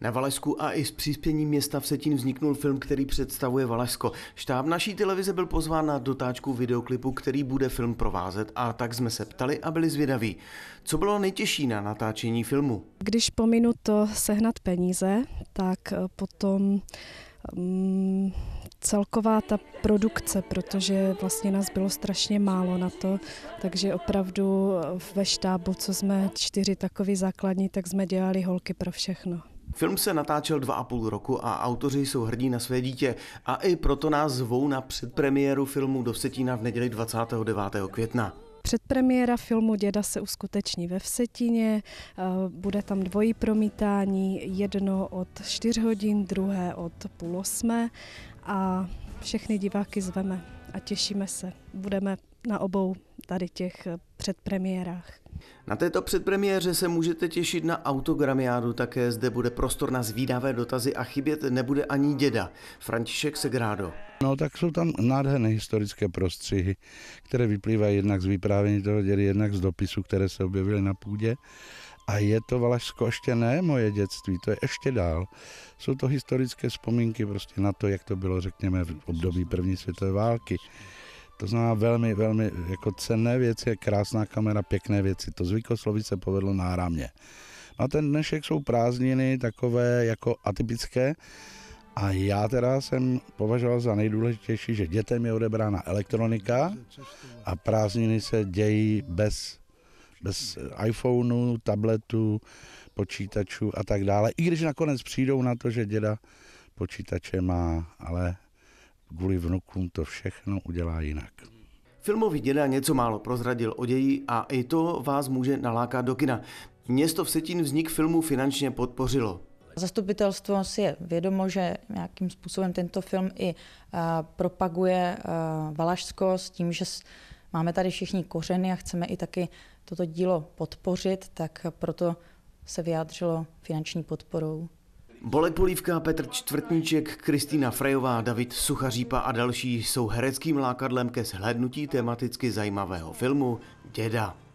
Na Valesku a i s příspěním města Vsetín vzniknul film, který představuje Valašsko. Štáb naší televize byl pozván na dotáčku videoklipu, který bude film provázet a tak jsme se ptali a byli zvědaví. Co bylo nejtěžší na natáčení filmu? Když pominu to sehnat peníze, tak eh, potom um, celková ta produkce, protože vlastně nás bylo strašně málo na to, takže opravdu eh, ve štábu, co jsme čtyři takový základní, tak jsme dělali holky pro všechno. Film se natáčel dva a půl roku a autoři jsou hrdí na své dítě a i proto nás zvou na předpremiéru filmu do Vsetína v neděli 29. května. Předpremiéra filmu Děda se uskuteční ve Vsetíně, eh, bude tam dvojí promítání, jedno od 4 hodin, druhé od půl osmé a všechny diváky zveme a těšíme se. Budeme na obou tady těch předpremiérách. Na této předpremiéře se můžete těšit na autogramiádu, také zde bude prostor na zvídavé dotazy a chybět nebude ani děda, František Segrádo. No tak jsou tam nádherné historické prostřihy, které vyplývají jednak z vyprávění toho dědy, jednak z dopisů, které se objevily na půdě. A je to Valašsko ještě ne moje dětství, to je ještě dál. Jsou to historické vzpomínky prostě na to, jak to bylo, řekněme, v období první světové války. To znamená velmi, velmi jako cenné věci, krásná kamera, pěkné věci. To zvykosloví se povedlo náramně. No a ten dnešek jsou prázdniny takové jako atypické, a já teda jsem považoval za nejdůležitější, že dětem je odebrána elektronika a prázdniny se dějí bez, bez iPhoneu, tabletu, počítačů a tak dále. I když nakonec přijdou na to, že děda počítače má, ale kvůli vnukům to všechno udělá jinak. Filmový děda něco málo prozradil o ději a i to vás může nalákat do kina. Město Setín vznik filmu finančně podpořilo. Zastupitelstvo si je vědomo, že nějakým způsobem tento film i propaguje uh, Valašsko s tím, že máme tady všichni kořeny a chceme i taky toto dílo podpořit, tak proto se vyjádřilo finanční podporou. Bolek Polívka, Petr Čtvrtníček, Kristýna Frejová, David Suchařípa a další jsou hereckým lákadlem ke shlednutí tematicky zajímavého filmu Děda.